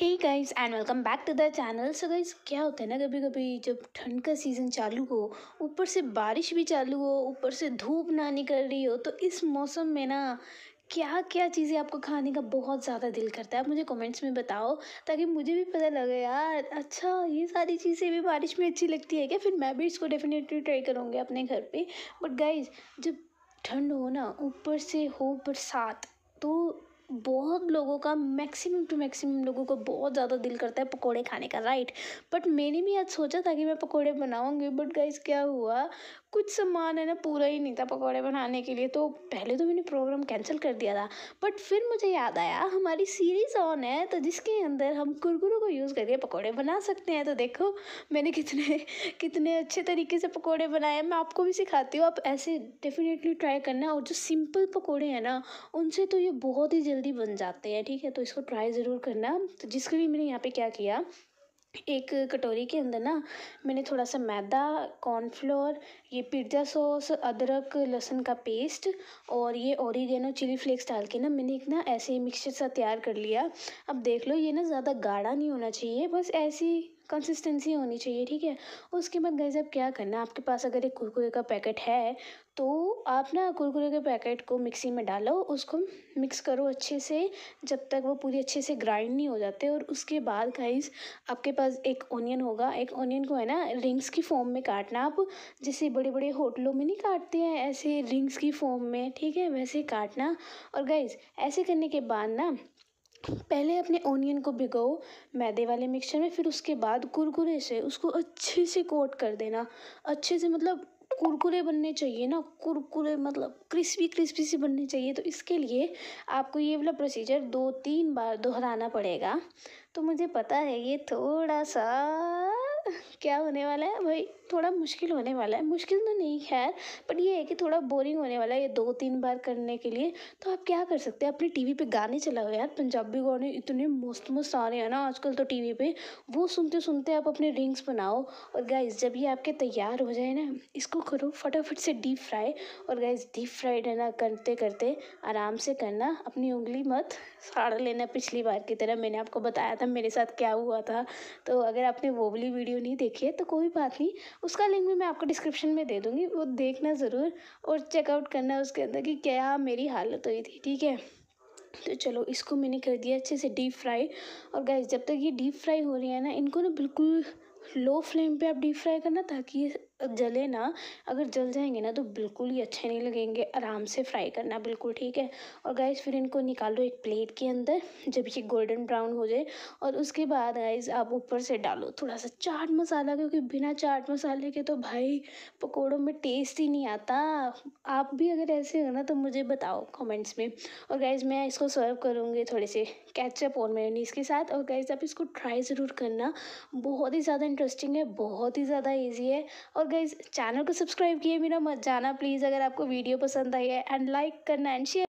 hey guys and welcome back to the channel so guys क्या होता है ना कभी कभी जब ठंड का सीज़न चालू हो ऊपर से बारिश भी चालू हो ऊपर से धूप ना निकल रही हो तो इस मौसम में ना क्या क्या चीज़ें आपको खाने का बहुत ज़्यादा दिल करता है आप मुझे कमेंट्स में बताओ ताकि मुझे भी पता लगे यार अच्छा ये सारी चीज़ें भी बारिश में अच्छी लगती है क्या फिर मैं भी इसको डेफिनेटली ट्राई करूँगी अपने घर पर बट गाइज जब ठंड हो ना ऊपर से हो बरसात तो बहुत लोगों का मैक्सिमम टू मैक्सिमम लोगों को बहुत ज़्यादा दिल करता है पकोड़े खाने का राइट बट मैंने भी आज सोचा था कि मैं पकोड़े बनाऊँगी बट गाइस क्या हुआ कुछ सामान है ना पूरा ही नहीं था पकौड़े बनाने के लिए तो पहले तो मैंने प्रोग्राम कैंसिल कर दिया था बट फिर मुझे याद आया हमारी सीरीज़ ऑन है तो जिसके अंदर हम कुरकुरों को यूज़ करके पकौड़े बना सकते हैं तो देखो मैंने कितने कितने अच्छे तरीके से पकौड़े बनाए मैं आपको भी सिखाती हूँ आप ऐसे डेफिनेटली ट्राई करना और जो सिंपल पकौड़े हैं ना उनसे तो ये बहुत ही जल्दी बन जाते हैं ठीक है तो इसको ट्राई ज़रूर करना तो जिसके लिए मैंने यहाँ पे क्या किया एक कटोरी के अंदर ना मैंने थोड़ा सा मैदा कॉर्नफ्लोर ये पिज्ज़ा सॉस अदरक लहसुन का पेस्ट और ये ओरिगेनो चिली फ्लेक्स डाल के ना मैंने एक ना ऐसे मिक्सचर सा तैयार कर लिया अब देख लो ये ना ज़्यादा गाढ़ा नहीं होना चाहिए बस ऐसी कंसिस्टेंसी होनी चाहिए ठीक है उसके बाद गैस आप क्या करना आपके पास अगर एक कुरकुरे का पैकेट है तो आप ना कुरकुरे के पैकेट को मिक्सी में डालो उसको मिक्स करो अच्छे से जब तक वो पूरी अच्छे से ग्राइंड नहीं हो जाते और उसके बाद गाइज़ आपके पास एक ओनियन होगा एक ओनियन को है ना रिंग्स की फॉर्म में काटना आप जैसे बड़े बड़े होटलों में नहीं काटते हैं ऐसे रिंग्स की फॉर्म में ठीक है वैसे काटना और गाइज ऐसे करने के बाद ना पहले अपने ओनियन को भिगो मैदे वाले मिक्सचर में फिर उसके बाद कुरकुरे से उसको अच्छे से कोट कर देना अच्छे से मतलब कुरकुरे बनने चाहिए ना कुरकुरे मतलब क्रिस्पी क्रिस्पी से बनने चाहिए तो इसके लिए आपको ये वाला प्रोसीजर दो तीन बार दोहराना पड़ेगा तो मुझे पता है ये थोड़ा सा क्या होने वाला है भाई थोड़ा मुश्किल होने वाला है मुश्किल तो नहीं खैर बट ये है कि थोड़ा बोरिंग होने वाला है ये दो तीन बार करने के लिए तो आप क्या कर सकते हैं अपने टीवी पे गाने चलाओ यार पंजाबी गाने इतने मस्त मस्त आ रहे हैं ना आजकल तो टीवी पे वो सुनते सुनते आप अपने रिंग्स बनाओ और गाइज जब ये आपके तैयार हो जाए ना इसको करो फटाफट से डीप फ्राई और गाइज डीप फ्राइड है ना करते करते आराम से करना अपनी उंगली मत साड़ लेना पिछली बार की तरह मैंने आपको बताया था मेरे साथ क्या हुआ था तो अगर आपने वो वाली वीडियो वीडियो नहीं देखी है तो कोई बात नहीं उसका लिंक भी मैं आपको डिस्क्रिप्शन में दे दूँगी वो देखना ज़रूर और चेकआउट करना उसके अंदर कि क्या मेरी हालत हुई थी ठीक है तो चलो इसको मैंने कर दिया अच्छे से डीप फ्राई और गैस जब तक ये डीप फ्राई हो रही है ना इनको ना बिल्कुल लो फ्लेम पे आप डीप फ्राई करना ताकि ये जले ना अगर जल जाएंगे ना तो बिल्कुल ही अच्छे नहीं लगेंगे आराम से फ्राई करना बिल्कुल ठीक है और गाइज फिर इनको निकालो एक प्लेट के अंदर जब ये गोल्डन ब्राउन हो जाए और उसके बाद गाइज आप ऊपर से डालो थोड़ा सा चाट मसाला क्योंकि बिना चाट मसाले के तो भाई पकौड़ों में टेस्ट ही नहीं आता आप भी अगर ऐसे हो ना तो मुझे बताओ कमेंट्स में और गाइज मैं इसको सर्व करूँगी थोड़े से कैचअप और मेयोनीज के साथ और गाइज आप इसको ट्राई ज़रूर करना बहुत ही ज़्यादा इंटरेस्टिंग है बहुत ही ज़्यादा ईजी है और और चैनल को सब्सक्राइब किए बिना मत जाना प्लीज़ अगर आपको वीडियो पसंद आई है एंड लाइक करना एंड शेयर